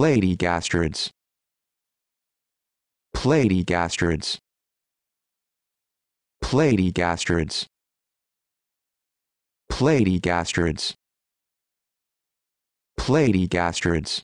Platygastrids. Platygastrids. Platygastrids. Platygastrids. Platygastrids.